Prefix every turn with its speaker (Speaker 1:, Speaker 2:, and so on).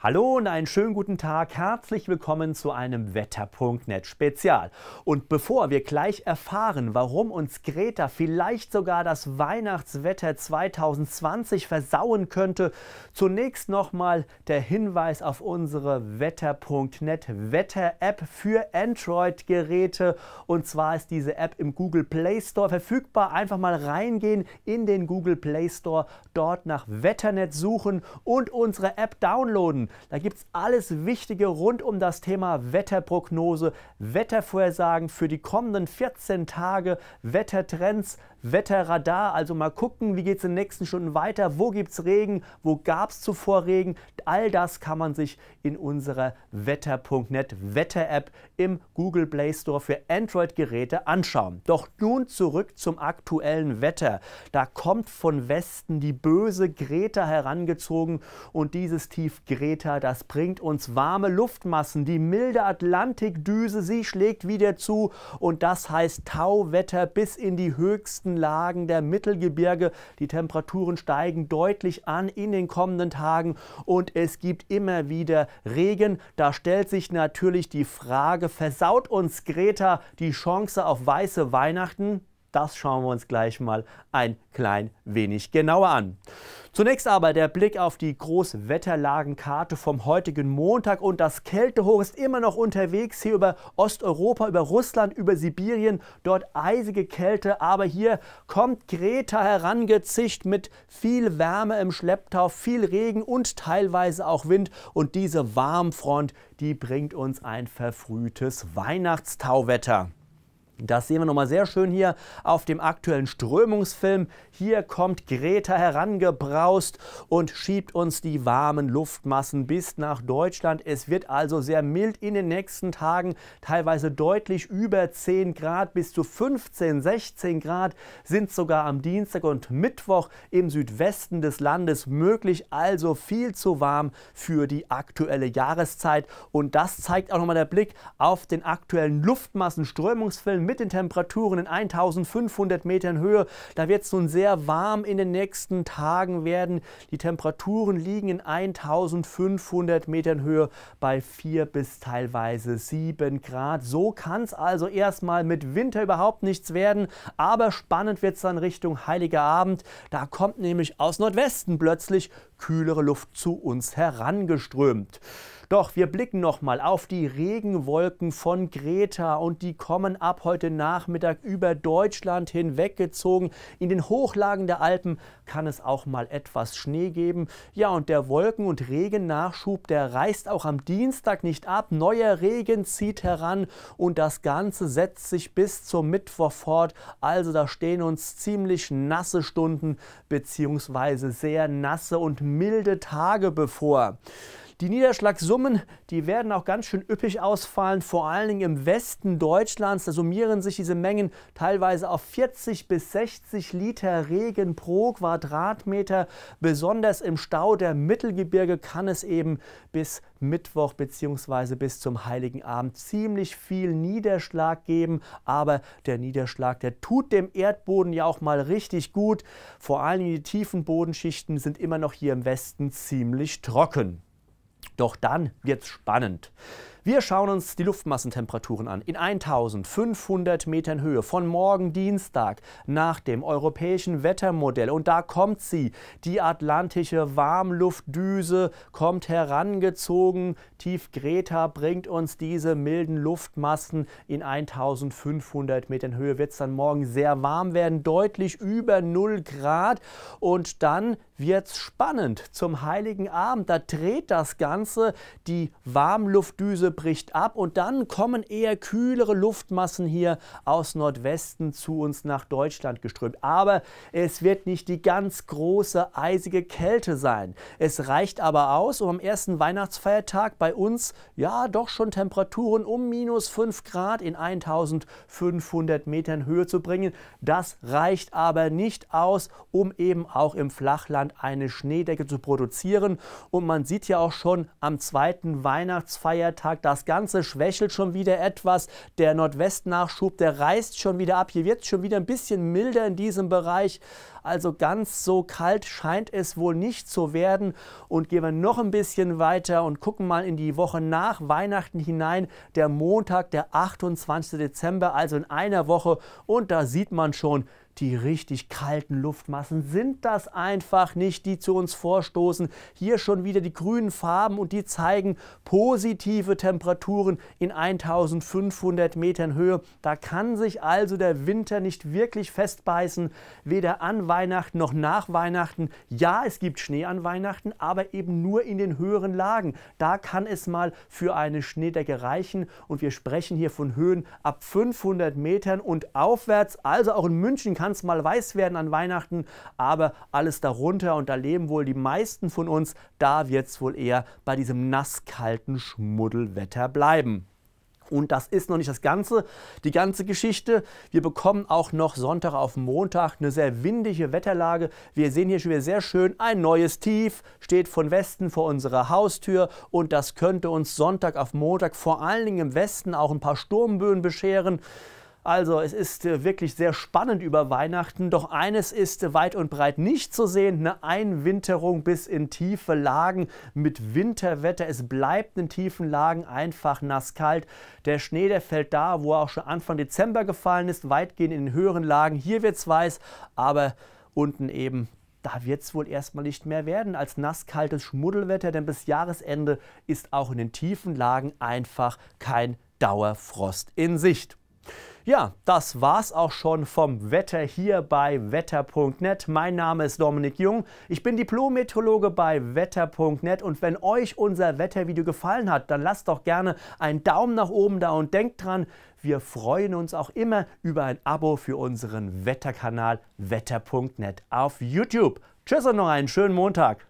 Speaker 1: Hallo und einen schönen guten Tag. Herzlich willkommen zu einem Wetter.net Spezial. Und bevor wir gleich erfahren, warum uns Greta vielleicht sogar das Weihnachtswetter 2020 versauen könnte, zunächst nochmal der Hinweis auf unsere Wetter.net Wetter-App für Android-Geräte. Und zwar ist diese App im Google Play Store verfügbar. Einfach mal reingehen in den Google Play Store, dort nach Wetternet suchen und unsere App downloaden. Da gibt es alles Wichtige rund um das Thema Wetterprognose, Wettervorhersagen für die kommenden 14 Tage, Wettertrends, Wetterradar. Also mal gucken, wie geht es in den nächsten Stunden weiter, wo gibt es Regen, wo gab es zuvor Regen. All das kann man sich in unserer Wetter.net Wetter-App im Google Play Store für Android-Geräte anschauen. Doch nun zurück zum aktuellen Wetter. Da kommt von Westen die böse Greta herangezogen und dieses Tief Greta, das bringt uns warme Luftmassen. Die milde Atlantikdüse, sie schlägt wieder zu und das heißt Tauwetter bis in die höchsten tiefsten Lagen der Mittelgebirge. Die Temperaturen steigen deutlich an in den kommenden Tagen und es gibt immer wieder Regen. Da stellt sich natürlich die Frage, versaut uns Greta die Chance auf weiße Weihnachten? Das schauen wir uns gleich mal ein klein wenig genauer an. Zunächst aber der Blick auf die Großwetterlagenkarte vom heutigen Montag und das Kältehoch ist immer noch unterwegs hier über Osteuropa, über Russland, über Sibirien. Dort eisige Kälte, aber hier kommt Greta herangezicht mit viel Wärme im Schlepptau, viel Regen und teilweise auch Wind. Und diese Warmfront, die bringt uns ein verfrühtes Weihnachtstauwetter. Das sehen wir nochmal sehr schön hier auf dem aktuellen Strömungsfilm. Hier kommt Greta herangebraust und schiebt uns die warmen Luftmassen bis nach Deutschland. Es wird also sehr mild in den nächsten Tagen, teilweise deutlich über 10 Grad, bis zu 15, 16 Grad sind sogar am Dienstag und Mittwoch im Südwesten des Landes möglich. Also viel zu warm für die aktuelle Jahreszeit. Und das zeigt auch nochmal der Blick auf den aktuellen Luftmassenströmungsfilm mit den Temperaturen in 1500 Metern Höhe. Da wird es nun sehr warm in den nächsten Tagen werden. Die Temperaturen liegen in 1500 Metern Höhe bei 4 bis teilweise 7 Grad. So kann es also erstmal mit Winter überhaupt nichts werden. Aber spannend wird es dann Richtung Heiliger Abend. Da kommt nämlich aus Nordwesten plötzlich kühlere Luft zu uns herangeströmt. Doch wir blicken nochmal auf die Regenwolken von Greta und die kommen ab heute Nachmittag über Deutschland hinweggezogen. In den Hochlagen der Alpen kann es auch mal etwas Schnee geben. Ja, und der Wolken- und Regennachschub, der reißt auch am Dienstag nicht ab. Neuer Regen zieht heran und das Ganze setzt sich bis zum Mittwoch fort. Also da stehen uns ziemlich nasse Stunden bzw. sehr nasse und milde Tage bevor. Die Niederschlagssummen, die werden auch ganz schön üppig ausfallen. Vor allen Dingen im Westen Deutschlands, da summieren sich diese Mengen teilweise auf 40 bis 60 Liter Regen pro Quadratmeter. Besonders im Stau der Mittelgebirge kann es eben bis Mittwoch bzw. bis zum Heiligen Abend ziemlich viel Niederschlag geben. Aber der Niederschlag, der tut dem Erdboden ja auch mal richtig gut. Vor allem die tiefen Bodenschichten sind immer noch hier im Westen ziemlich trocken. Doch dann wird's spannend. Wir schauen uns die Luftmassentemperaturen an. In 1500 Metern Höhe von morgen Dienstag nach dem europäischen Wettermodell. Und da kommt sie. Die atlantische Warmluftdüse kommt herangezogen. Tief Greta bringt uns diese milden Luftmassen. In 1500 Metern Höhe wird es dann morgen sehr warm werden. Deutlich über 0 Grad. Und dann wird es spannend. Zum Heiligen Abend, da dreht das Ganze. Die Warmluftdüse bricht ab und dann kommen eher kühlere Luftmassen hier aus Nordwesten zu uns nach Deutschland geströmt. Aber es wird nicht die ganz große eisige Kälte sein. Es reicht aber aus, um am ersten Weihnachtsfeiertag bei uns ja doch schon Temperaturen um minus 5 Grad in 1500 Metern Höhe zu bringen. Das reicht aber nicht aus, um eben auch im Flachland eine Schneedecke zu produzieren. Und man sieht ja auch schon am zweiten Weihnachtsfeiertag Donnerstag. Das Ganze schwächelt schon wieder etwas. Der Nordwestnachschub, der reißt schon wieder ab. Hier wird es schon wieder ein bisschen milder in diesem Bereich. Also ganz so kalt scheint es wohl nicht zu werden. Und gehen wir noch ein bisschen weiter und gucken mal in die Woche nach Weihnachten hinein. Der Montag, der 28. Dezember, also in einer Woche. Und da sieht man schon, die richtig kalten Luftmassen sind das einfach nicht, die zu uns vorstoßen. Hier schon wieder die grünen Farben und die zeigen positive Temperaturen in 1500 Metern Höhe. Da kann sich also der Winter nicht wirklich festbeißen, weder an Weihnachten noch nach Weihnachten. Ja, es gibt Schnee an Weihnachten, aber eben nur in den höheren Lagen. Da kann es mal für eine Schneedecke reichen und wir sprechen hier von Höhen ab 500 Metern und aufwärts. Also auch in München kann kann es mal weiß werden an Weihnachten, aber alles darunter und da leben wohl die meisten von uns, da wird es wohl eher bei diesem nasskalten Schmuddelwetter bleiben. Und das ist noch nicht das Ganze, die ganze Geschichte. Wir bekommen auch noch Sonntag auf Montag eine sehr windige Wetterlage. Wir sehen hier schon wieder sehr schön ein neues Tief, steht von Westen vor unserer Haustür und das könnte uns Sonntag auf Montag vor allen Dingen im Westen auch ein paar Sturmböen bescheren. Also es ist äh, wirklich sehr spannend über Weihnachten, doch eines ist äh, weit und breit nicht zu sehen, eine Einwinterung bis in tiefe Lagen mit Winterwetter. Es bleibt in tiefen Lagen einfach nasskalt. Der Schnee, der fällt da, wo er auch schon Anfang Dezember gefallen ist, weitgehend in den höheren Lagen. Hier wird es weiß, aber unten eben da wird es wohl erstmal nicht mehr werden als nasskaltes Schmuddelwetter, denn bis Jahresende ist auch in den tiefen Lagen einfach kein Dauerfrost in Sicht. Ja, das war's auch schon vom Wetter hier bei wetter.net. Mein Name ist Dominik Jung. Ich bin Diplom-Meteorologe bei wetter.net und wenn euch unser Wettervideo gefallen hat, dann lasst doch gerne einen Daumen nach oben da und denkt dran, wir freuen uns auch immer über ein Abo für unseren Wetterkanal wetter.net auf YouTube. Tschüss und noch einen schönen Montag.